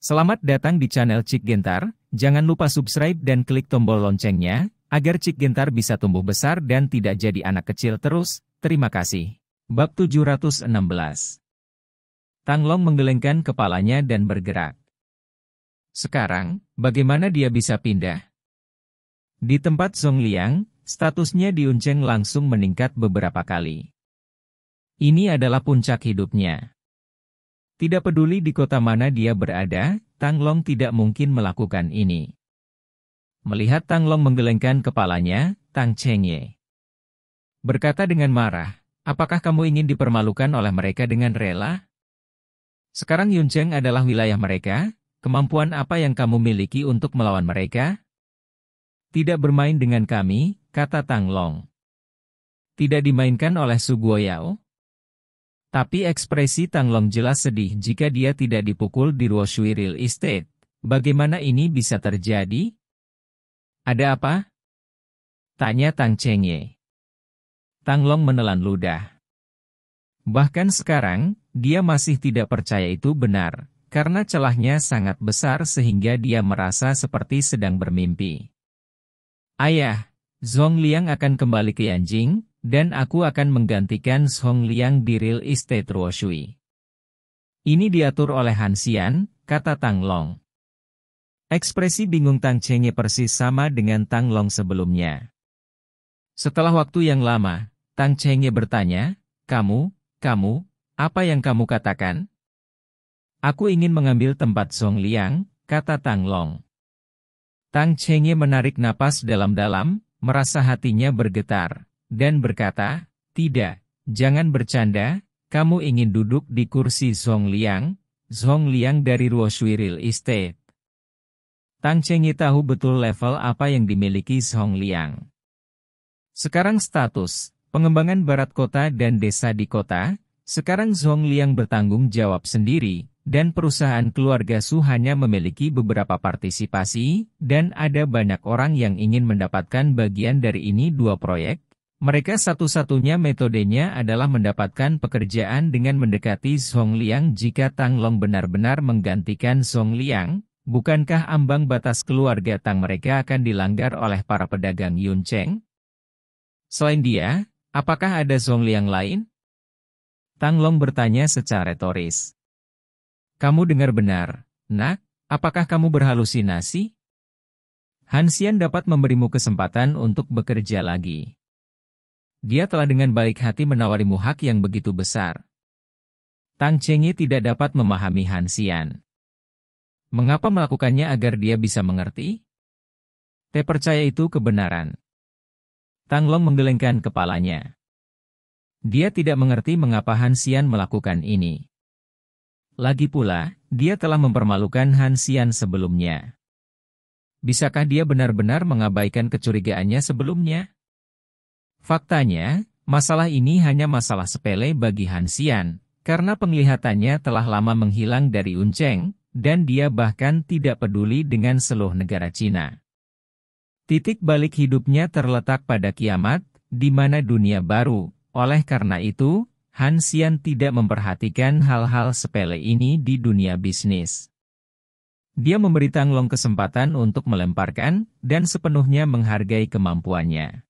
Selamat datang di channel Cik Gentar, jangan lupa subscribe dan klik tombol loncengnya, agar Cik Gentar bisa tumbuh besar dan tidak jadi anak kecil terus, terima kasih. Bab 716 Tanglong menggelengkan kepalanya dan bergerak. Sekarang, bagaimana dia bisa pindah? Di tempat Song Liang, statusnya di Unceng langsung meningkat beberapa kali. Ini adalah puncak hidupnya. Tidak peduli di kota mana dia berada, Tang Long tidak mungkin melakukan ini. Melihat Tang Long menggelengkan kepalanya, Tang Chengye berkata dengan marah, apakah kamu ingin dipermalukan oleh mereka dengan rela? Sekarang Yun Cheng adalah wilayah mereka, kemampuan apa yang kamu miliki untuk melawan mereka? Tidak bermain dengan kami, kata Tang Long. Tidak dimainkan oleh Su Guoyao? Tapi ekspresi Tang Long jelas sedih jika dia tidak dipukul di Ruoshui Real Estate. Bagaimana ini bisa terjadi? Ada apa? Tanya Tang Tang Long menelan ludah. Bahkan sekarang, dia masih tidak percaya itu benar, karena celahnya sangat besar sehingga dia merasa seperti sedang bermimpi. Ayah, Zhong Liang akan kembali ke Yanjing, dan aku akan menggantikan Song Liang di real estate Ruoshui. Ini diatur oleh Hansian, kata Tang Long. Ekspresi bingung Tang Chengye persis sama dengan Tang Long sebelumnya. Setelah waktu yang lama, Tang Chengye bertanya, Kamu, kamu, apa yang kamu katakan? Aku ingin mengambil tempat Song Liang, kata Tang Long. Tang Chengye menarik napas dalam-dalam, merasa hatinya bergetar dan berkata, Tidak, jangan bercanda, kamu ingin duduk di kursi Zhong Liang, Zhong Liang dari Ruoshui Real Estate. Tang Chengi tahu betul level apa yang dimiliki Zhong Liang. Sekarang status, pengembangan barat kota dan desa di kota, sekarang Zhong Liang bertanggung jawab sendiri, dan perusahaan keluarga Su hanya memiliki beberapa partisipasi, dan ada banyak orang yang ingin mendapatkan bagian dari ini dua proyek, mereka satu-satunya metodenya adalah mendapatkan pekerjaan dengan mendekati Song Liang jika Tang Long benar-benar menggantikan Song Liang, bukankah ambang batas keluarga Tang mereka akan dilanggar oleh para pedagang Yun Cheng? Selain dia, apakah ada Song Liang lain? Tang Long bertanya secara retoris. Kamu dengar benar, nak, apakah kamu berhalusinasi? Hansian dapat memberimu kesempatan untuk bekerja lagi. Dia telah dengan baik hati menawarimu hak yang begitu besar. Tang Chengi tidak dapat memahami Han Xian. Mengapa melakukannya agar dia bisa mengerti? Te percaya itu kebenaran. Tang Long menggelengkan kepalanya. Dia tidak mengerti mengapa Han Xian melakukan ini. Lagi pula, dia telah mempermalukan Han Xian sebelumnya. Bisakah dia benar-benar mengabaikan kecurigaannya sebelumnya? Faktanya, masalah ini hanya masalah sepele bagi Hansian, karena penglihatannya telah lama menghilang dari Unceng, dan dia bahkan tidak peduli dengan seluruh negara Cina. Titik balik hidupnya terletak pada kiamat, di mana dunia baru. Oleh karena itu, Hansian tidak memperhatikan hal-hal sepele ini di dunia bisnis. Dia memberi Tanglong kesempatan untuk melemparkan, dan sepenuhnya menghargai kemampuannya.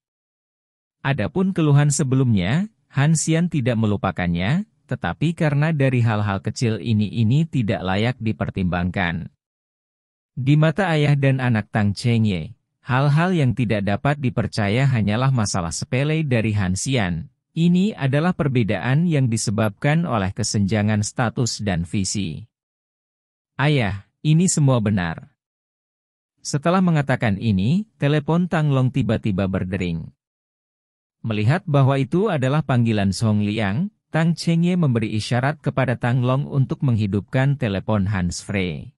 Adapun keluhan sebelumnya, Hansian tidak melupakannya, tetapi karena dari hal-hal kecil ini-ini tidak layak dipertimbangkan. Di mata ayah dan anak Tang Chengye, hal-hal yang tidak dapat dipercaya hanyalah masalah sepele dari Hansian. Ini adalah perbedaan yang disebabkan oleh kesenjangan status dan visi. Ayah, ini semua benar. Setelah mengatakan ini, telepon Tang Long tiba-tiba berdering. Melihat bahwa itu adalah panggilan Song Liang, Tang Chengye memberi isyarat kepada Tang Long untuk menghidupkan telepon Hans Frey.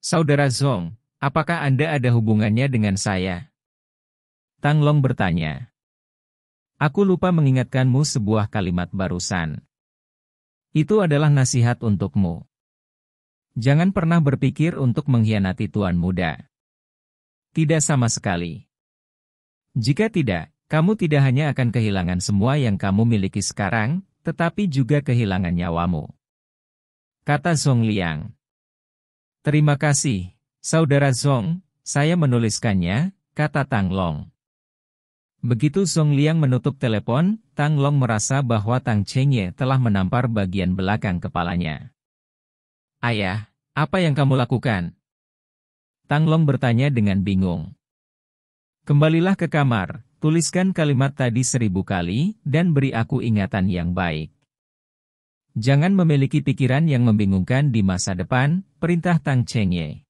Saudara Song, apakah Anda ada hubungannya dengan saya? Tang Long bertanya. Aku lupa mengingatkanmu sebuah kalimat barusan. Itu adalah nasihat untukmu. Jangan pernah berpikir untuk mengkhianati tuan muda. Tidak sama sekali. Jika tidak, kamu tidak hanya akan kehilangan semua yang kamu miliki sekarang, tetapi juga kehilangan nyawamu. Kata Song Liang. Terima kasih, Saudara Song, saya menuliskannya, kata Tang Long. Begitu Song Liang menutup telepon, Tang Long merasa bahwa Tang Chengye telah menampar bagian belakang kepalanya. Ayah, apa yang kamu lakukan? Tang Long bertanya dengan bingung. Kembalilah ke kamar, Tuliskan kalimat tadi seribu kali, dan beri aku ingatan yang baik. Jangan memiliki pikiran yang membingungkan di masa depan, perintah Tang Cheng Ye.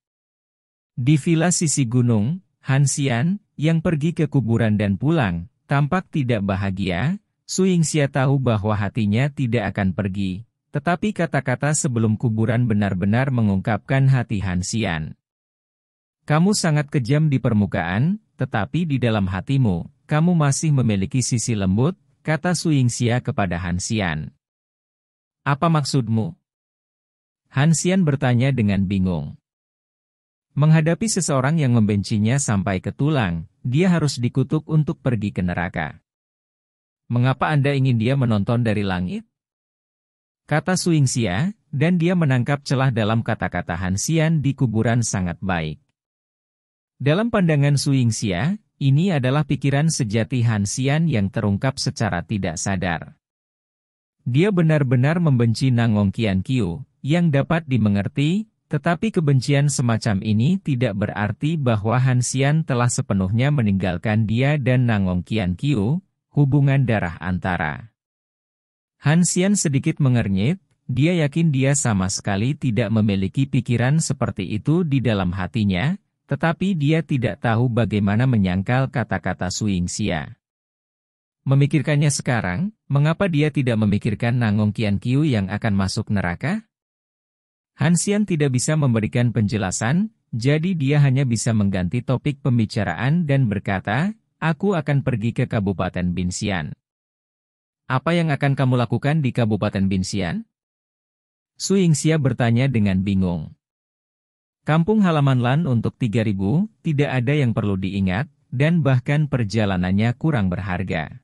Di villa sisi gunung, Han Xian yang pergi ke kuburan dan pulang, tampak tidak bahagia, Su Yingxia tahu bahwa hatinya tidak akan pergi, tetapi kata-kata sebelum kuburan benar-benar mengungkapkan hati Han Xian. Kamu sangat kejam di permukaan, tetapi di dalam hatimu, kamu masih memiliki sisi lembut, kata Suingxia kepada Hansian. Apa maksudmu? Hansian bertanya dengan bingung. Menghadapi seseorang yang membencinya sampai ke tulang, dia harus dikutuk untuk pergi ke neraka. Mengapa Anda ingin dia menonton dari langit? Kata Suingxia, dan dia menangkap celah dalam kata-kata Hansian di kuburan sangat baik. Dalam pandangan Suingxia, ini adalah pikiran sejati Hansian yang terungkap secara tidak sadar. Dia benar-benar membenci Nangong Qiankyu, yang dapat dimengerti, tetapi kebencian semacam ini tidak berarti bahwa Hansian telah sepenuhnya meninggalkan dia dan Nangong Qiankyu, hubungan darah antara. Hansian sedikit mengernyit, dia yakin dia sama sekali tidak memiliki pikiran seperti itu di dalam hatinya, tetapi dia tidak tahu bagaimana menyangkal kata-kata Xia. Memikirkannya sekarang, mengapa dia tidak memikirkan Nangong Qiu yang akan masuk neraka? Hansian tidak bisa memberikan penjelasan, jadi dia hanya bisa mengganti topik pembicaraan dan berkata, aku akan pergi ke Kabupaten Binsian. Apa yang akan kamu lakukan di Kabupaten Binsian? Su Yingxia bertanya dengan bingung. Kampung halaman Lan untuk 3000, tidak ada yang perlu diingat, dan bahkan perjalanannya kurang berharga.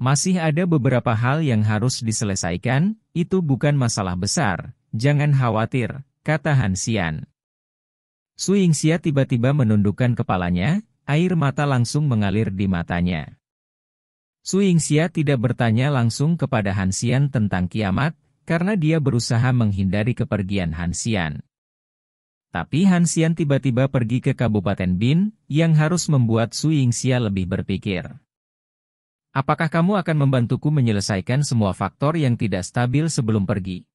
Masih ada beberapa hal yang harus diselesaikan, itu bukan masalah besar, jangan khawatir, kata Hansian. Su Yingxia tiba-tiba menundukkan kepalanya, air mata langsung mengalir di matanya. Su Yingxia tidak bertanya langsung kepada Hansian tentang kiamat, karena dia berusaha menghindari kepergian Hansian. Tapi Hansian tiba-tiba pergi ke Kabupaten Bin, yang harus membuat Su Yingxia lebih berpikir. Apakah kamu akan membantuku menyelesaikan semua faktor yang tidak stabil sebelum pergi?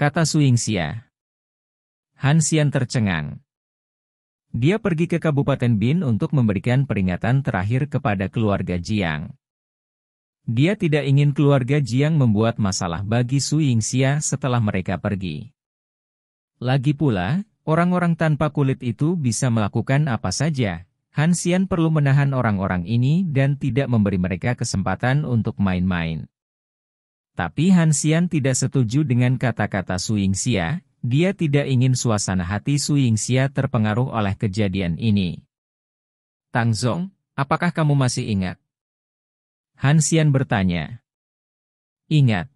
Kata Su Yingxia. Hansian tercengang. Dia pergi ke Kabupaten Bin untuk memberikan peringatan terakhir kepada keluarga Jiang. Dia tidak ingin keluarga Jiang membuat masalah bagi Su Yingxia setelah mereka pergi. Lagi pula, orang-orang tanpa kulit itu bisa melakukan apa saja. Hansian perlu menahan orang-orang ini dan tidak memberi mereka kesempatan untuk main-main. Tapi Hansian tidak setuju dengan kata-kata Su Yingxia, dia tidak ingin suasana hati Su Yingxia terpengaruh oleh kejadian ini. Tang Zong, apakah kamu masih ingat? Hansian bertanya. Ingat.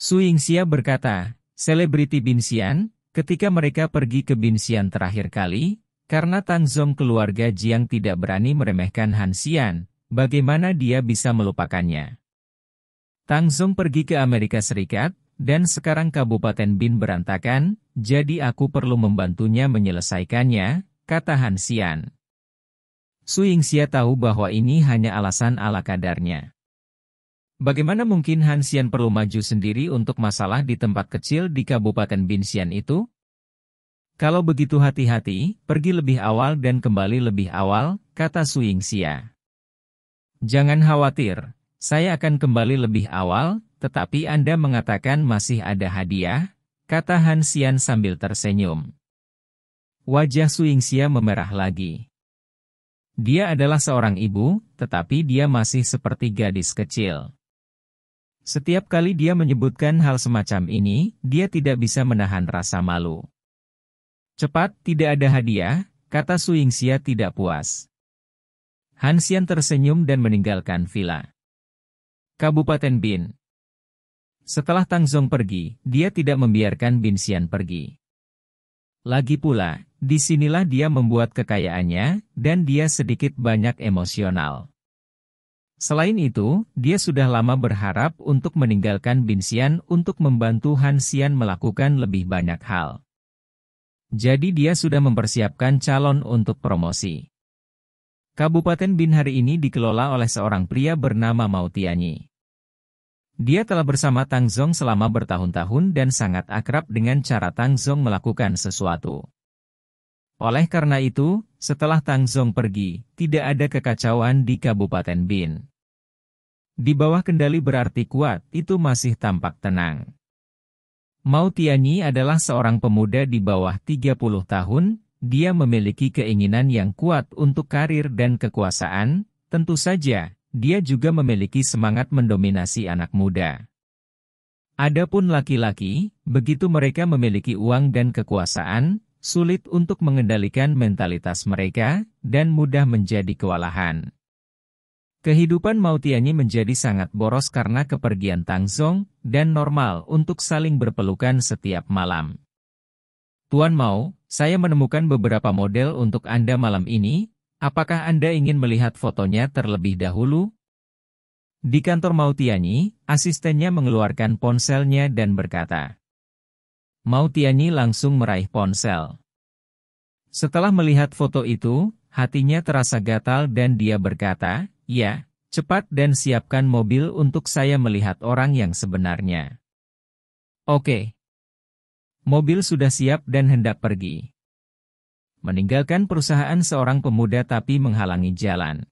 Su Yingxia berkata, Selebriti Binsian, ketika mereka pergi ke Binsian terakhir kali, karena Zong keluarga Jiang tidak berani meremehkan Hansian, bagaimana dia bisa melupakannya. Zong pergi ke Amerika Serikat, dan sekarang Kabupaten Bin berantakan, jadi aku perlu membantunya menyelesaikannya, kata Hansian. Su Xia tahu bahwa ini hanya alasan ala kadarnya. Bagaimana mungkin Hansian perlu maju sendiri untuk masalah di tempat kecil di Kabupaten Binsian itu? Kalau begitu hati-hati, pergi lebih awal dan kembali lebih awal, kata Suingsia. Jangan khawatir, saya akan kembali lebih awal, tetapi Anda mengatakan masih ada hadiah, kata Hansian sambil tersenyum. Wajah Suingsia memerah lagi. Dia adalah seorang ibu, tetapi dia masih seperti gadis kecil. Setiap kali dia menyebutkan hal semacam ini, dia tidak bisa menahan rasa malu. Cepat, tidak ada hadiah, kata Su Yingxia tidak puas. Hansian tersenyum dan meninggalkan villa. Kabupaten Bin Setelah Tang Zong pergi, dia tidak membiarkan Bin Xian pergi. Lagi pula, disinilah dia membuat kekayaannya, dan dia sedikit banyak emosional. Selain itu, dia sudah lama berharap untuk meninggalkan Xian untuk membantu Hansian melakukan lebih banyak hal. Jadi dia sudah mempersiapkan calon untuk promosi. Kabupaten Bin hari ini dikelola oleh seorang pria bernama Tianyi. Dia telah bersama Tang Zong selama bertahun-tahun dan sangat akrab dengan cara Tang Zong melakukan sesuatu. Oleh karena itu, setelah Tang Zong pergi, tidak ada kekacauan di Kabupaten Bin. Di bawah kendali berarti kuat, itu masih tampak tenang. Mao Tianyi adalah seorang pemuda di bawah 30 tahun, dia memiliki keinginan yang kuat untuk karir dan kekuasaan, tentu saja, dia juga memiliki semangat mendominasi anak muda. Adapun laki-laki, begitu mereka memiliki uang dan kekuasaan, sulit untuk mengendalikan mentalitas mereka, dan mudah menjadi kewalahan. Kehidupan Mautianyi menjadi sangat boros karena kepergian Tangzong, dan normal untuk saling berpelukan setiap malam. Tuan Mao, saya menemukan beberapa model untuk Anda malam ini, apakah Anda ingin melihat fotonya terlebih dahulu? Di kantor Mautianyi, asistennya mengeluarkan ponselnya dan berkata, Mautiani langsung meraih ponsel. Setelah melihat foto itu, hatinya terasa gatal dan dia berkata, Ya, cepat dan siapkan mobil untuk saya melihat orang yang sebenarnya. Oke. Mobil sudah siap dan hendak pergi. Meninggalkan perusahaan seorang pemuda tapi menghalangi jalan.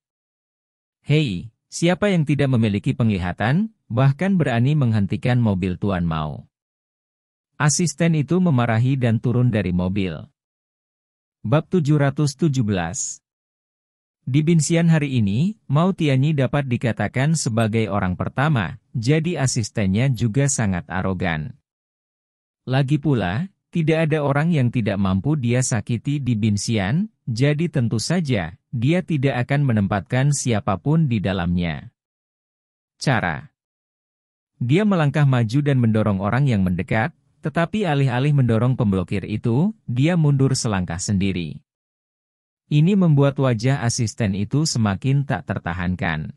Hei, siapa yang tidak memiliki penglihatan, bahkan berani menghentikan mobil Tuan Mau? Asisten itu memarahi dan turun dari mobil. Bab 717 Di Binsian hari ini, Tianyi dapat dikatakan sebagai orang pertama, jadi asistennya juga sangat arogan. Lagi pula, tidak ada orang yang tidak mampu dia sakiti di Binsian, jadi tentu saja, dia tidak akan menempatkan siapapun di dalamnya. Cara Dia melangkah maju dan mendorong orang yang mendekat, tetapi alih-alih mendorong pemblokir itu, dia mundur selangkah sendiri. Ini membuat wajah asisten itu semakin tak tertahankan.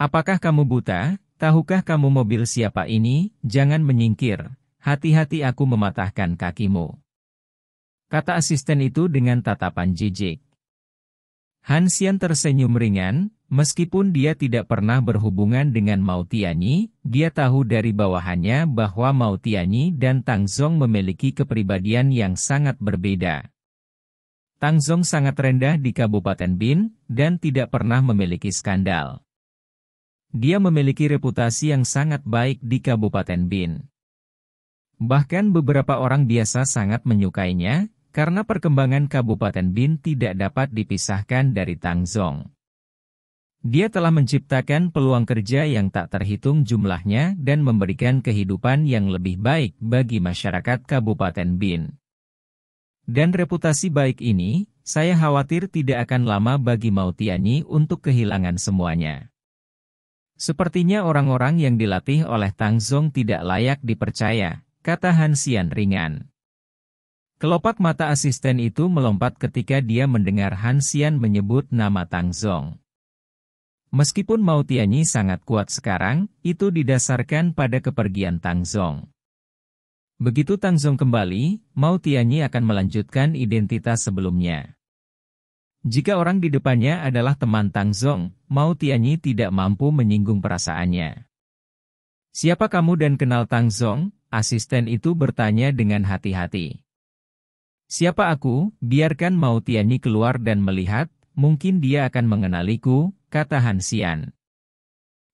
Apakah kamu buta? Tahukah kamu mobil siapa ini? Jangan menyingkir. Hati-hati aku mematahkan kakimu. Kata asisten itu dengan tatapan jijik. Hansian tersenyum ringan, Meskipun dia tidak pernah berhubungan dengan Mautianyi, dia tahu dari bawahannya bahwa Mautianyi dan Tang Tangzong memiliki kepribadian yang sangat berbeda. Tang Tangzong sangat rendah di Kabupaten Bin, dan tidak pernah memiliki skandal. Dia memiliki reputasi yang sangat baik di Kabupaten Bin. Bahkan beberapa orang biasa sangat menyukainya, karena perkembangan Kabupaten Bin tidak dapat dipisahkan dari Tang Tangzong. Dia telah menciptakan peluang kerja yang tak terhitung jumlahnya dan memberikan kehidupan yang lebih baik bagi masyarakat Kabupaten Bin. Dan reputasi baik ini, saya khawatir tidak akan lama bagi Mautiani untuk kehilangan semuanya. Sepertinya orang-orang yang dilatih oleh Tang Zong tidak layak dipercaya, kata Hansian ringan. Kelopak mata asisten itu melompat ketika dia mendengar Hansian menyebut nama Tang Zong. Meskipun Mao Tianyi sangat kuat sekarang, itu didasarkan pada kepergian Tang Zong. Begitu Tang Zong kembali, Mao Tianyi akan melanjutkan identitas sebelumnya. Jika orang di depannya adalah teman Tang Zong, Mao Tianyi tidak mampu menyinggung perasaannya. Siapa kamu dan kenal Tang Zong? Asisten itu bertanya dengan hati-hati. Siapa aku? Biarkan Mao Tianyi keluar dan melihat, mungkin dia akan mengenaliku, kata Hansian.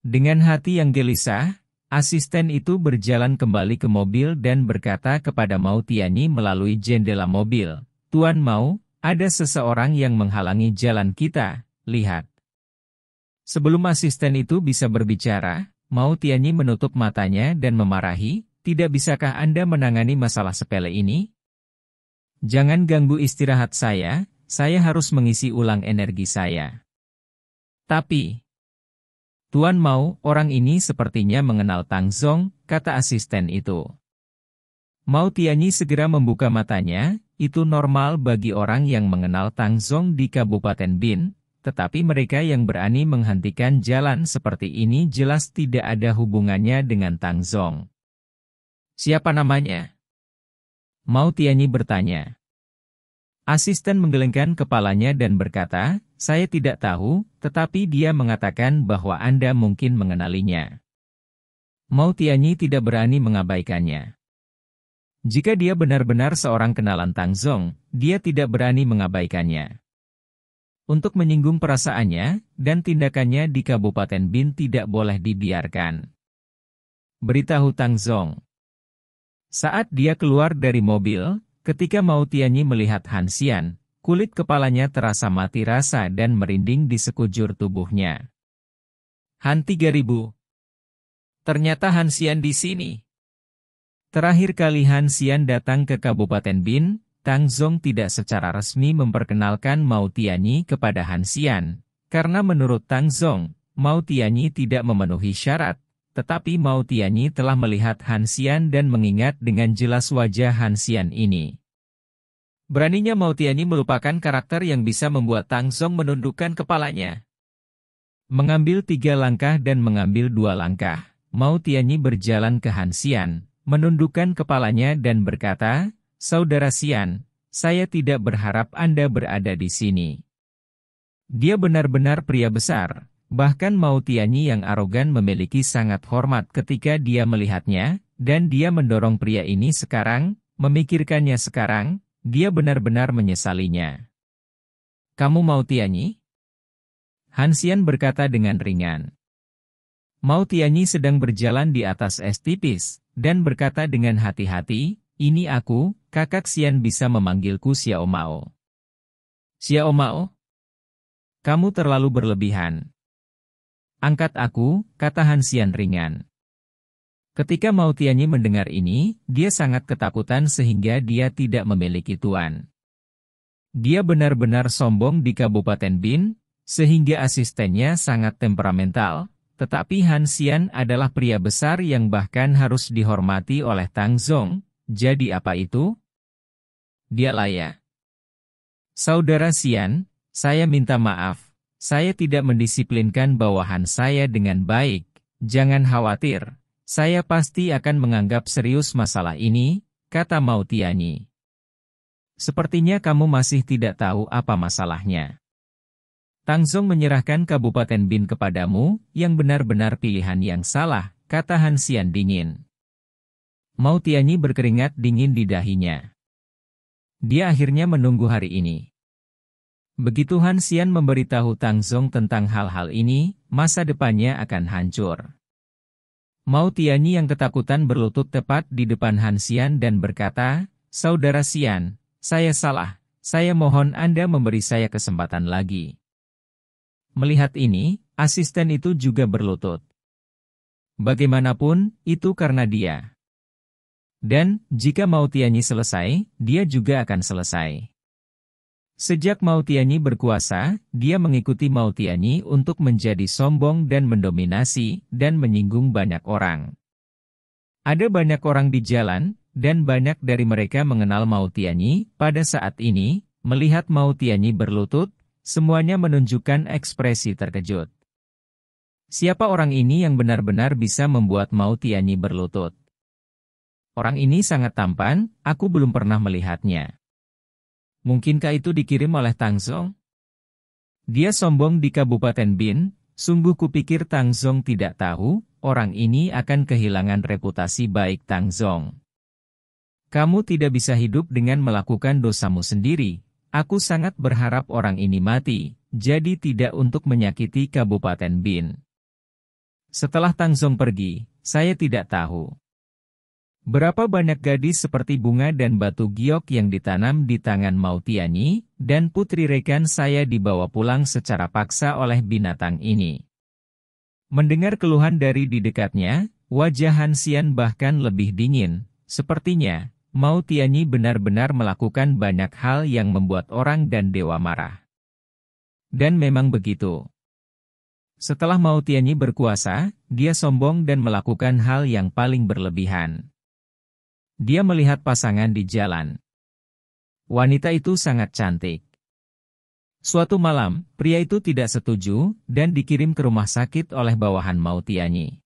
Dengan hati yang gelisah, asisten itu berjalan kembali ke mobil dan berkata kepada Mautiani melalui jendela mobil, Tuan Mau, ada seseorang yang menghalangi jalan kita, lihat. Sebelum asisten itu bisa berbicara, Mautiani menutup matanya dan memarahi, tidak bisakah Anda menangani masalah sepele ini? Jangan ganggu istirahat saya, saya harus mengisi ulang energi saya. Tapi, Tuan mau, orang ini sepertinya mengenal Tang Zong, kata asisten itu. Mao Tianyi segera membuka matanya, itu normal bagi orang yang mengenal Tang Zong di Kabupaten Bin, tetapi mereka yang berani menghentikan jalan seperti ini jelas tidak ada hubungannya dengan Tang Zong. Siapa namanya? Mao Tianyi bertanya. Asisten menggelengkan kepalanya dan berkata, saya tidak tahu, tetapi dia mengatakan bahwa Anda mungkin mengenalinya. Tianyi tidak berani mengabaikannya. Jika dia benar-benar seorang kenalan Tang Zong, dia tidak berani mengabaikannya. Untuk menyinggung perasaannya, dan tindakannya di Kabupaten Bin tidak boleh dibiarkan. Beritahu Tang Zong. Saat dia keluar dari mobil, ketika Tianyi melihat Hansian. Kulit kepalanya terasa mati rasa dan merinding di sekujur tubuhnya. Han 3000 Ternyata Han Xian di sini. Terakhir kali Han Xian datang ke Kabupaten Bin, Tang Zong tidak secara resmi memperkenalkan Mao Tianyi kepada Han Xian, karena menurut Tang Zong, Mao Tianyi tidak memenuhi syarat, tetapi Mao Tianyi telah melihat Han Xian dan mengingat dengan jelas wajah Han Xian ini. Beraninya Mautiani merupakan karakter yang bisa membuat Tang Song menundukkan kepalanya. Mengambil tiga langkah dan mengambil dua langkah, Mautiani berjalan ke Hansian, menundukkan kepalanya dan berkata, Saudara Sian, saya tidak berharap Anda berada di sini. Dia benar-benar pria besar, bahkan Mautiani yang arogan memiliki sangat hormat ketika dia melihatnya, dan dia mendorong pria ini sekarang, memikirkannya sekarang, dia benar-benar menyesalinya. Kamu mau Tianyi? Hansian berkata dengan ringan. Mau Tianyi sedang berjalan di atas es tipis, dan berkata dengan hati-hati, ini aku, kakak Sian bisa memanggilku Xiao Mao. Xiao Mao? Kamu terlalu berlebihan. Angkat aku, kata Hansian ringan. Ketika Mautianyi mendengar ini, dia sangat ketakutan sehingga dia tidak memiliki tuan. Dia benar-benar sombong di Kabupaten Bin, sehingga asistennya sangat temperamental, tetapi Han Xian adalah pria besar yang bahkan harus dihormati oleh Tang Zong, jadi apa itu? Dia layak. Saudara Xian, saya minta maaf, saya tidak mendisiplinkan bawahan saya dengan baik, jangan khawatir, saya pasti akan menganggap serius masalah ini, kata Mautiani. Sepertinya kamu masih tidak tahu apa masalahnya. Tang Zong menyerahkan Kabupaten Bin kepadamu, yang benar-benar pilihan yang salah, kata Hansian dingin. Mautiani berkeringat dingin di dahinya. Dia akhirnya menunggu hari ini. Begitu Hansian memberitahu Tang Zong tentang hal-hal ini, masa depannya akan hancur. Mao Tianyi yang ketakutan berlutut tepat di depan Han Xian dan berkata, Saudara Xian, saya salah, saya mohon Anda memberi saya kesempatan lagi. Melihat ini, asisten itu juga berlutut. Bagaimanapun, itu karena dia. Dan, jika Mao Tianyi selesai, dia juga akan selesai. Sejak Mautiani berkuasa, dia mengikuti Mautiani untuk menjadi sombong dan mendominasi, dan menyinggung banyak orang. Ada banyak orang di jalan, dan banyak dari mereka mengenal Mautiani. Pada saat ini, melihat Mautiani berlutut, semuanya menunjukkan ekspresi terkejut. Siapa orang ini yang benar-benar bisa membuat Mautiani berlutut? Orang ini sangat tampan, aku belum pernah melihatnya. Mungkinkah itu dikirim oleh Tang Zong? Dia sombong di Kabupaten Bin, sungguh kupikir Tang Zong tidak tahu, orang ini akan kehilangan reputasi baik Tang Zong. Kamu tidak bisa hidup dengan melakukan dosamu sendiri. Aku sangat berharap orang ini mati, jadi tidak untuk menyakiti Kabupaten Bin. Setelah Tang Zong pergi, saya tidak tahu. Berapa banyak gadis seperti bunga dan batu giok yang ditanam di tangan Mautiani, dan putri rekan saya dibawa pulang secara paksa oleh binatang ini. Mendengar keluhan dari di dekatnya, wajah Hansian bahkan lebih dingin. Sepertinya, Mautiani benar-benar melakukan banyak hal yang membuat orang dan dewa marah. Dan memang begitu. Setelah Mautiani berkuasa, dia sombong dan melakukan hal yang paling berlebihan. Dia melihat pasangan di jalan. Wanita itu sangat cantik. Suatu malam, pria itu tidak setuju dan dikirim ke rumah sakit oleh bawahan Mautiani.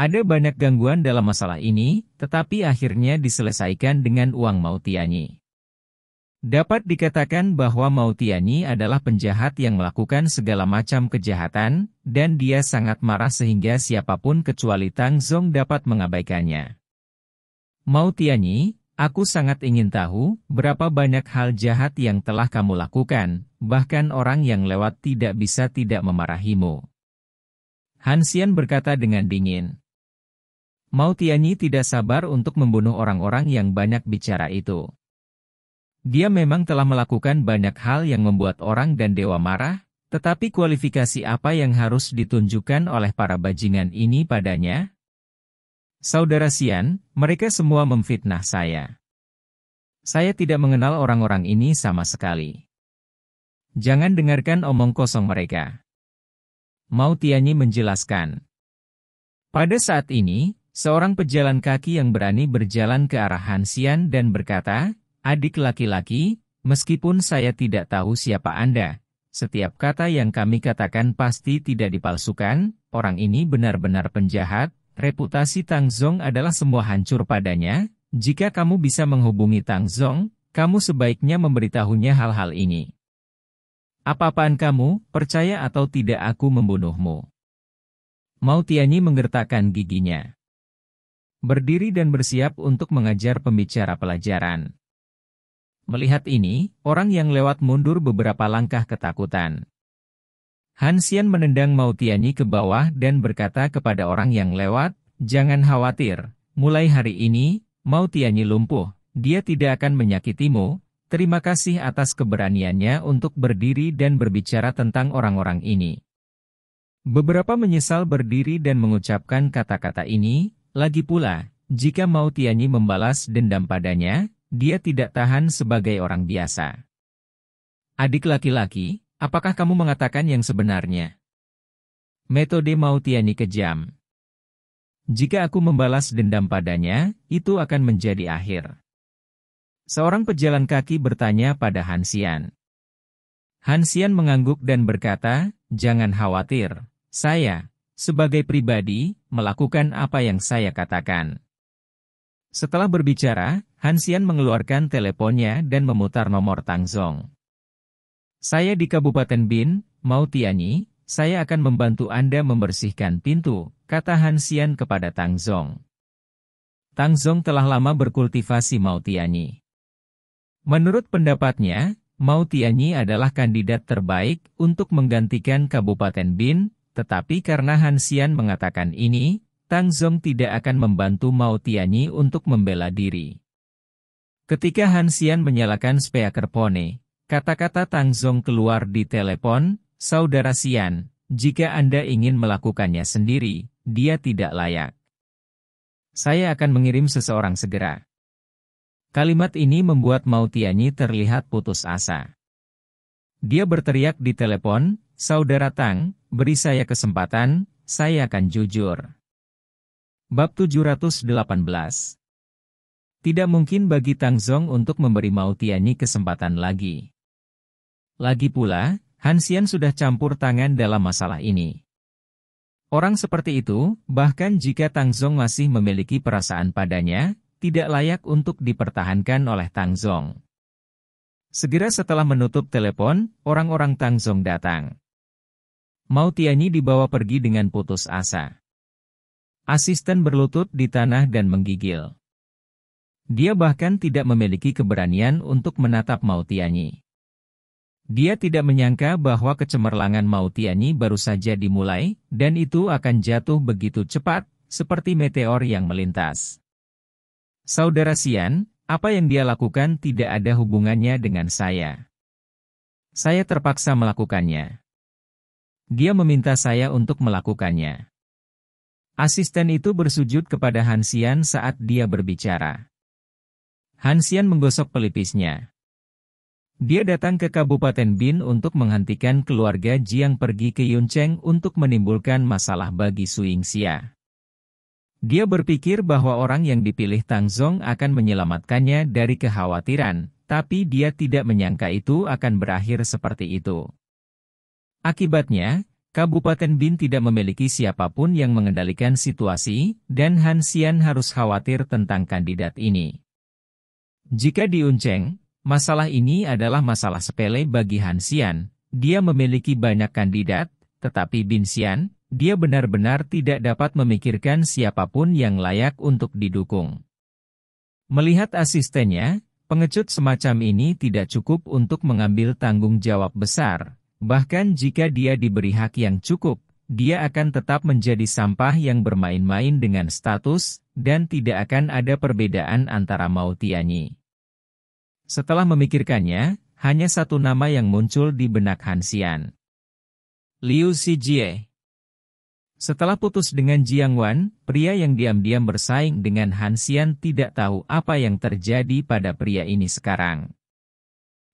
Ada banyak gangguan dalam masalah ini, tetapi akhirnya diselesaikan dengan uang Mautiani. Dapat dikatakan bahwa Mautiani adalah penjahat yang melakukan segala macam kejahatan, dan dia sangat marah sehingga siapapun kecuali Tang Zong dapat mengabaikannya. Mau Tianyi, aku sangat ingin tahu berapa banyak hal jahat yang telah kamu lakukan, bahkan orang yang lewat tidak bisa tidak memarahimu. Hansian berkata dengan dingin. Mau Tianyi tidak sabar untuk membunuh orang-orang yang banyak bicara itu. Dia memang telah melakukan banyak hal yang membuat orang dan dewa marah, tetapi kualifikasi apa yang harus ditunjukkan oleh para bajingan ini padanya, Saudara Sian, mereka semua memfitnah saya. Saya tidak mengenal orang-orang ini sama sekali. Jangan dengarkan omong kosong mereka. Mau Tianyi menjelaskan. Pada saat ini, seorang pejalan kaki yang berani berjalan ke arah Hansian dan berkata, Adik laki-laki, meskipun saya tidak tahu siapa Anda, setiap kata yang kami katakan pasti tidak dipalsukan, orang ini benar-benar penjahat, Reputasi Tang Zong adalah semua hancur padanya, jika kamu bisa menghubungi Tang Zong, kamu sebaiknya memberitahunya hal-hal ini. Apa-apaan kamu, percaya atau tidak aku membunuhmu? Mao Tianyi menggertakkan giginya. Berdiri dan bersiap untuk mengajar pembicara pelajaran. Melihat ini, orang yang lewat mundur beberapa langkah ketakutan. Hansian menendang Mautiani ke bawah dan berkata kepada orang yang lewat, Jangan khawatir, mulai hari ini, Mautiani lumpuh, dia tidak akan menyakitimu, terima kasih atas keberaniannya untuk berdiri dan berbicara tentang orang-orang ini. Beberapa menyesal berdiri dan mengucapkan kata-kata ini, lagi pula, jika Mautiani membalas dendam padanya, dia tidak tahan sebagai orang biasa. Adik laki-laki, Apakah kamu mengatakan yang sebenarnya? Metode Mautiani kejam. Jika aku membalas dendam padanya, itu akan menjadi akhir. Seorang pejalan kaki bertanya pada Hansian. Hansian mengangguk dan berkata, Jangan khawatir, saya, sebagai pribadi, melakukan apa yang saya katakan. Setelah berbicara, Hansian mengeluarkan teleponnya dan memutar nomor Tang Zong. Saya di Kabupaten Bin, Tianyi, saya akan membantu Anda membersihkan pintu, kata Hansian kepada Tang Zong. Tang Zong telah lama berkultivasi Tianyi. Menurut pendapatnya, Tianyi adalah kandidat terbaik untuk menggantikan Kabupaten Bin, tetapi karena Hansian mengatakan ini, Tang Zong tidak akan membantu Tianyi untuk membela diri. Ketika Hansian menyalakan speaker pone. Kata-kata Tang Zong keluar di telepon, Saudara Sian, jika Anda ingin melakukannya sendiri, dia tidak layak. Saya akan mengirim seseorang segera. Kalimat ini membuat Mautiani terlihat putus asa. Dia berteriak di telepon, Saudara Tang, beri saya kesempatan, saya akan jujur. Bab 718 Tidak mungkin bagi Tang Zong untuk memberi Mautiani kesempatan lagi. Lagi pula, Hansian sudah campur tangan dalam masalah ini. Orang seperti itu, bahkan jika Tang Tangzong masih memiliki perasaan padanya, tidak layak untuk dipertahankan oleh Tang Tangzong. Segera setelah menutup telepon, orang-orang Tang Tangzong datang. Mau Tianyi dibawa pergi dengan putus asa. Asisten berlutut di tanah dan menggigil. Dia bahkan tidak memiliki keberanian untuk menatap Mau Tianyi. Dia tidak menyangka bahwa kecemerlangan Mautiani baru saja dimulai, dan itu akan jatuh begitu cepat, seperti meteor yang melintas. Saudara Sian, apa yang dia lakukan tidak ada hubungannya dengan saya. Saya terpaksa melakukannya. Dia meminta saya untuk melakukannya. Asisten itu bersujud kepada Hansian saat dia berbicara. Hansian menggosok pelipisnya. Dia datang ke Kabupaten Bin untuk menghentikan keluarga Jiang pergi ke Yuncheng untuk menimbulkan masalah bagi Su Yingxia. Dia berpikir bahwa orang yang dipilih Tang Zong akan menyelamatkannya dari kekhawatiran, tapi dia tidak menyangka itu akan berakhir seperti itu. Akibatnya, Kabupaten Bin tidak memiliki siapapun yang mengendalikan situasi, dan Han Xian harus khawatir tentang kandidat ini. Jika di Yuncheng, Masalah ini adalah masalah sepele bagi Hansian. Dia memiliki banyak kandidat, tetapi Bin Xian, dia benar-benar tidak dapat memikirkan siapapun yang layak untuk didukung. Melihat asistennya, pengecut semacam ini tidak cukup untuk mengambil tanggung jawab besar. Bahkan jika dia diberi hak yang cukup, dia akan tetap menjadi sampah yang bermain-main dengan status, dan tidak akan ada perbedaan antara Tianyi. Setelah memikirkannya, hanya satu nama yang muncul di benak Hansian. Liu Xijie. Setelah putus dengan Jiang Wan, pria yang diam-diam bersaing dengan Hansian tidak tahu apa yang terjadi pada pria ini sekarang.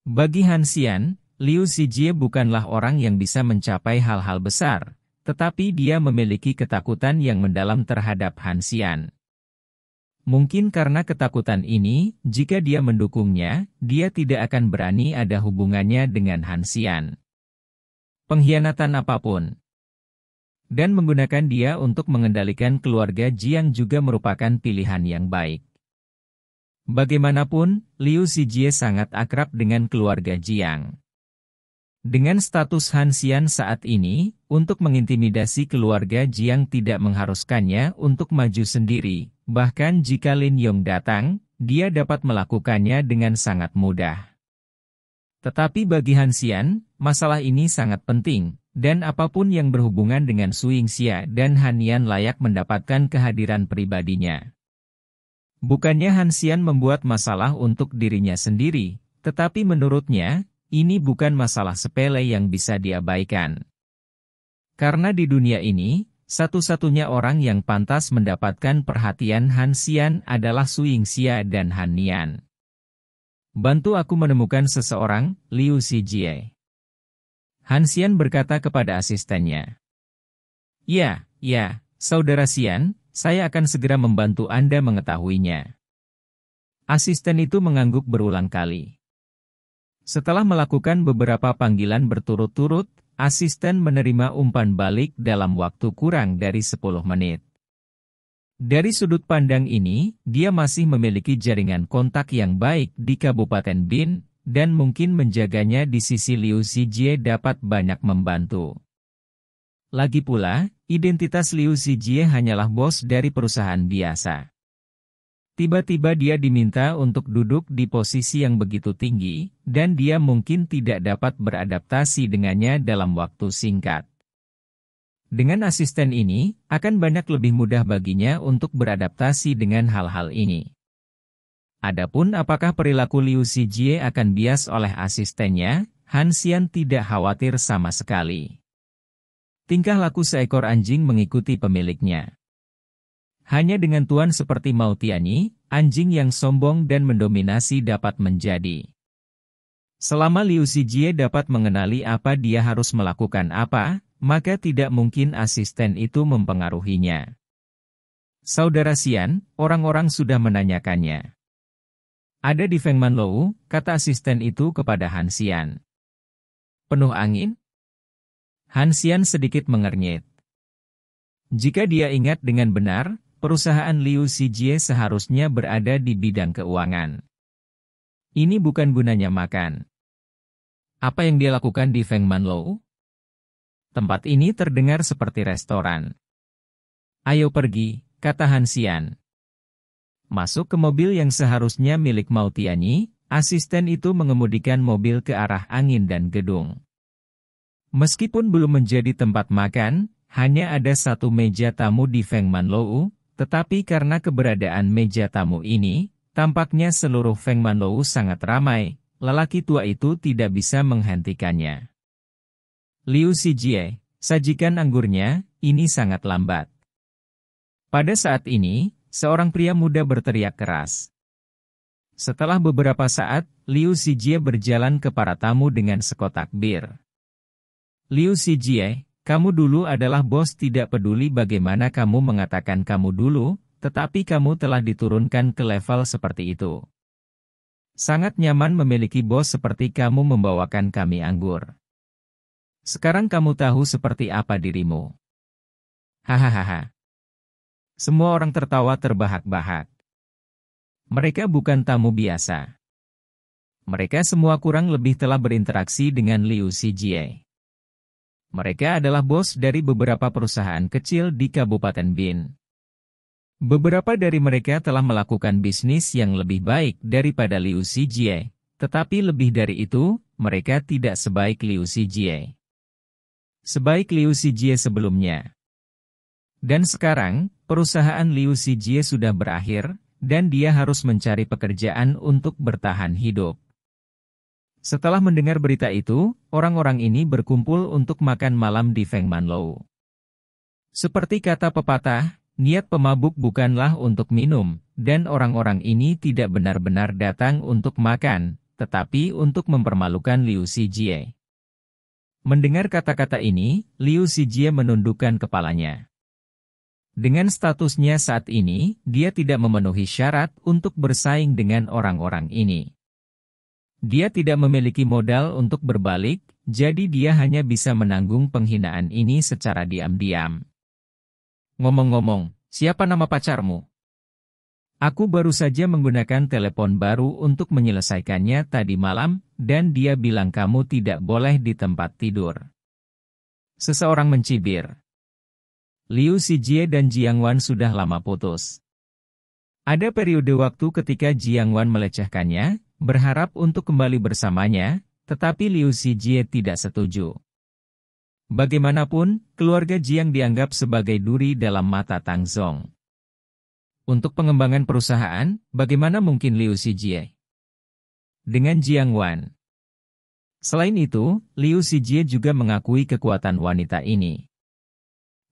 Bagi Hansian, Liu Xijie bukanlah orang yang bisa mencapai hal-hal besar, tetapi dia memiliki ketakutan yang mendalam terhadap Hansian. Mungkin karena ketakutan ini, jika dia mendukungnya, dia tidak akan berani ada hubungannya dengan Hansian. Pengkhianatan apapun. Dan menggunakan dia untuk mengendalikan keluarga Jiang juga merupakan pilihan yang baik. Bagaimanapun, Liu Xijie sangat akrab dengan keluarga Jiang. Dengan status Hansian saat ini, untuk mengintimidasi keluarga Jiang tidak mengharuskannya untuk maju sendiri, bahkan jika Lin Yong datang, dia dapat melakukannya dengan sangat mudah. Tetapi bagi Hansian, masalah ini sangat penting, dan apapun yang berhubungan dengan Su Xia dan Hanian layak mendapatkan kehadiran pribadinya. Bukannya Hansian membuat masalah untuk dirinya sendiri, tetapi menurutnya, ini bukan masalah sepele yang bisa diabaikan. Karena di dunia ini, satu-satunya orang yang pantas mendapatkan perhatian Han Xian adalah Su Xia dan Han Nian. Bantu aku menemukan seseorang, Liu Xijie. Han Xian berkata kepada asistennya. Ya, ya, Saudara Xian, saya akan segera membantu Anda mengetahuinya. Asisten itu mengangguk berulang kali. Setelah melakukan beberapa panggilan berturut-turut, asisten menerima umpan balik dalam waktu kurang dari 10 menit. Dari sudut pandang ini, dia masih memiliki jaringan kontak yang baik di Kabupaten Bin, dan mungkin menjaganya di sisi Liu Zijie dapat banyak membantu. Lagi pula, identitas Liu Zijie hanyalah bos dari perusahaan biasa. Tiba-tiba dia diminta untuk duduk di posisi yang begitu tinggi, dan dia mungkin tidak dapat beradaptasi dengannya dalam waktu singkat. Dengan asisten ini, akan banyak lebih mudah baginya untuk beradaptasi dengan hal-hal ini. Adapun apakah perilaku Liu Xijie akan bias oleh asistennya, Han Xian tidak khawatir sama sekali. Tingkah laku seekor anjing mengikuti pemiliknya. Hanya dengan tuan seperti Mautiani, anjing yang sombong dan mendominasi dapat menjadi. Selama Liu Zijie dapat mengenali apa dia harus melakukan apa, maka tidak mungkin asisten itu mempengaruhinya. Saudara Sian, orang-orang sudah menanyakannya. Ada di Feng Man Lou, kata asisten itu kepada Han Xian. Penuh angin? Han Xian sedikit mengernyit. Jika dia ingat dengan benar, perusahaan Liu Cijie seharusnya berada di bidang keuangan. Ini bukan gunanya makan. Apa yang dia lakukan di Feng Manlou? Tempat ini terdengar seperti restoran. Ayo pergi, kata Han Xian. Masuk ke mobil yang seharusnya milik Mautiani, asisten itu mengemudikan mobil ke arah angin dan gedung. Meskipun belum menjadi tempat makan, hanya ada satu meja tamu di Feng Manlou, tetapi karena keberadaan meja tamu ini, tampaknya seluruh Feng Man Lou sangat ramai, lelaki tua itu tidak bisa menghentikannya. Liu Xijie, sajikan anggurnya, ini sangat lambat. Pada saat ini, seorang pria muda berteriak keras. Setelah beberapa saat, Liu Xijie berjalan ke para tamu dengan sekotak bir. Liu Xijie, kamu dulu adalah bos tidak peduli bagaimana kamu mengatakan kamu dulu, tetapi kamu telah diturunkan ke level seperti itu. Sangat nyaman memiliki bos seperti kamu membawakan kami anggur. Sekarang kamu tahu seperti apa dirimu. Hahaha. Semua orang tertawa terbahak-bahak. Mereka bukan tamu biasa mereka semua kurang lebih telah berinteraksi dengan Liu Cijie. Mereka adalah bos dari beberapa perusahaan kecil di Kabupaten Bin. Beberapa dari mereka telah melakukan bisnis yang lebih baik daripada Liu Cijie, tetapi lebih dari itu, mereka tidak sebaik Liu Cijie, Sebaik Liu Cijie sebelumnya. Dan sekarang, perusahaan Liu Cijie sudah berakhir, dan dia harus mencari pekerjaan untuk bertahan hidup. Setelah mendengar berita itu, orang-orang ini berkumpul untuk makan malam di Feng Lou. Seperti kata pepatah, niat pemabuk bukanlah untuk minum, dan orang-orang ini tidak benar-benar datang untuk makan, tetapi untuk mempermalukan Liu Xijie. Mendengar kata-kata ini, Liu Xijie menundukkan kepalanya. Dengan statusnya saat ini, dia tidak memenuhi syarat untuk bersaing dengan orang-orang ini. Dia tidak memiliki modal untuk berbalik, jadi dia hanya bisa menanggung penghinaan ini secara diam-diam. Ngomong-ngomong, siapa nama pacarmu? Aku baru saja menggunakan telepon baru untuk menyelesaikannya tadi malam, dan dia bilang kamu tidak boleh di tempat tidur. Seseorang mencibir. Liu Sijie dan Jiang Wan sudah lama putus. Ada periode waktu ketika Jiang Wan melecehkannya, berharap untuk kembali bersamanya, tetapi Liu Xijie tidak setuju. Bagaimanapun, keluarga Jiang dianggap sebagai duri dalam mata Tang Zong. Untuk pengembangan perusahaan, bagaimana mungkin Liu Xijie? Dengan Jiang Wan. Selain itu, Liu Xijie juga mengakui kekuatan wanita ini.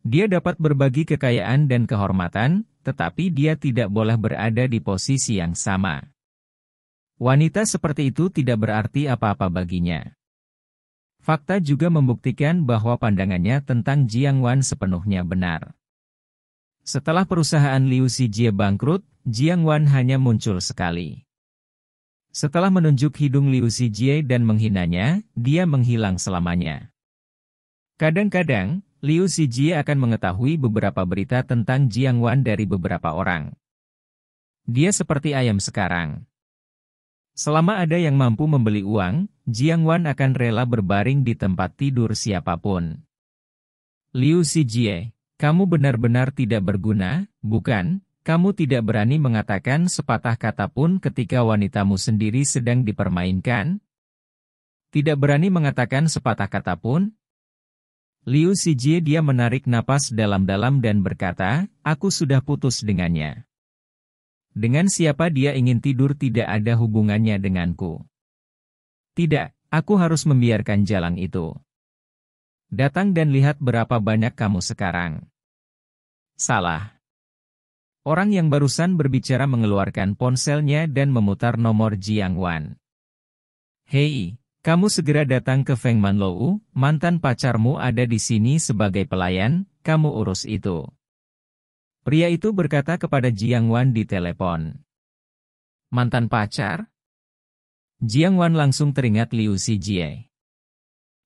Dia dapat berbagi kekayaan dan kehormatan, tetapi dia tidak boleh berada di posisi yang sama. Wanita seperti itu tidak berarti apa-apa baginya. Fakta juga membuktikan bahwa pandangannya tentang Jiang Wan sepenuhnya benar. Setelah perusahaan Liu Xijie bangkrut, Jiang Wan hanya muncul sekali. Setelah menunjuk hidung Liu Xijie dan menghinanya, dia menghilang selamanya. Kadang-kadang, Liu Xijie akan mengetahui beberapa berita tentang Jiang Wan dari beberapa orang. Dia seperti ayam sekarang. Selama ada yang mampu membeli uang, Jiang Wan akan rela berbaring di tempat tidur siapapun. Liu Xijie, kamu benar-benar tidak berguna, bukan? Kamu tidak berani mengatakan sepatah kata pun ketika wanitamu sendiri sedang dipermainkan? Tidak berani mengatakan sepatah kata pun? Liu Xijie dia menarik napas dalam-dalam dan berkata, aku sudah putus dengannya. Dengan siapa dia ingin tidur tidak ada hubungannya denganku. Tidak, aku harus membiarkan jalan itu. Datang dan lihat berapa banyak kamu sekarang. Salah. Orang yang barusan berbicara mengeluarkan ponselnya dan memutar nomor Jiang Wan. Hei, kamu segera datang ke Feng Man Lou. mantan pacarmu ada di sini sebagai pelayan, kamu urus itu. Pria itu berkata kepada Jiang Wan di telepon. Mantan pacar? Jiang Wan langsung teringat Liu Xijie.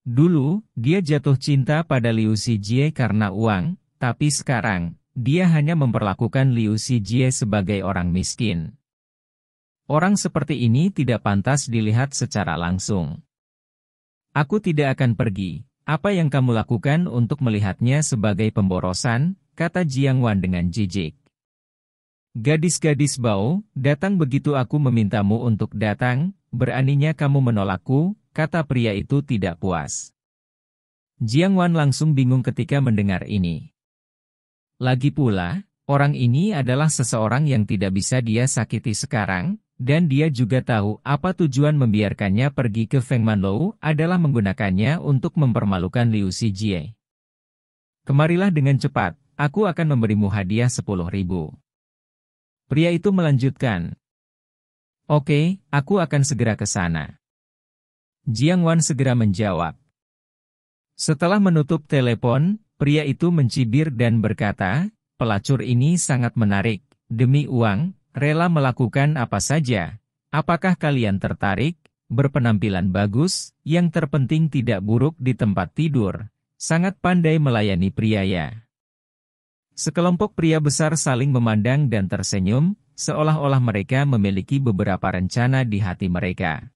Dulu, dia jatuh cinta pada Liu Xijie karena uang, tapi sekarang, dia hanya memperlakukan Liu Xijie sebagai orang miskin. Orang seperti ini tidak pantas dilihat secara langsung. Aku tidak akan pergi. Apa yang kamu lakukan untuk melihatnya sebagai pemborosan, kata Jiang Wan dengan jijik. Gadis-gadis Bao, datang begitu aku memintamu untuk datang, beraninya kamu menolakku, kata pria itu tidak puas. Jiang Wan langsung bingung ketika mendengar ini. Lagi pula, orang ini adalah seseorang yang tidak bisa dia sakiti sekarang, dan dia juga tahu apa tujuan membiarkannya pergi ke Feng Man Lou adalah menggunakannya untuk mempermalukan Liu Jie. Kemarilah dengan cepat, Aku akan memberimu hadiah sepuluh ribu. Pria itu melanjutkan. Oke, okay, aku akan segera ke sana. Jiang Wan segera menjawab. Setelah menutup telepon, pria itu mencibir dan berkata, pelacur ini sangat menarik, demi uang, rela melakukan apa saja. Apakah kalian tertarik? Berpenampilan bagus, yang terpenting tidak buruk di tempat tidur. Sangat pandai melayani pria ya. Sekelompok pria besar saling memandang dan tersenyum, seolah-olah mereka memiliki beberapa rencana di hati mereka.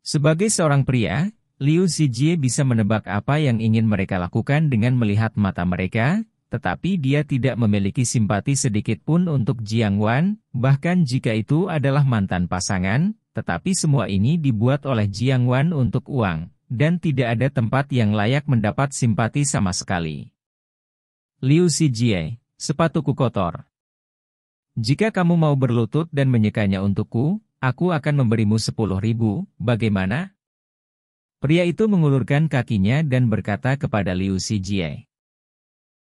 Sebagai seorang pria, Liu Xijie bisa menebak apa yang ingin mereka lakukan dengan melihat mata mereka, tetapi dia tidak memiliki simpati sedikit pun untuk Jiang Wan, bahkan jika itu adalah mantan pasangan, tetapi semua ini dibuat oleh Jiang Wan untuk uang, dan tidak ada tempat yang layak mendapat simpati sama sekali. Liu Xijie, sepatuku kotor. Jika kamu mau berlutut dan menyekanya untukku, aku akan memberimu sepuluh ribu, bagaimana? Pria itu mengulurkan kakinya dan berkata kepada Liu Xijie.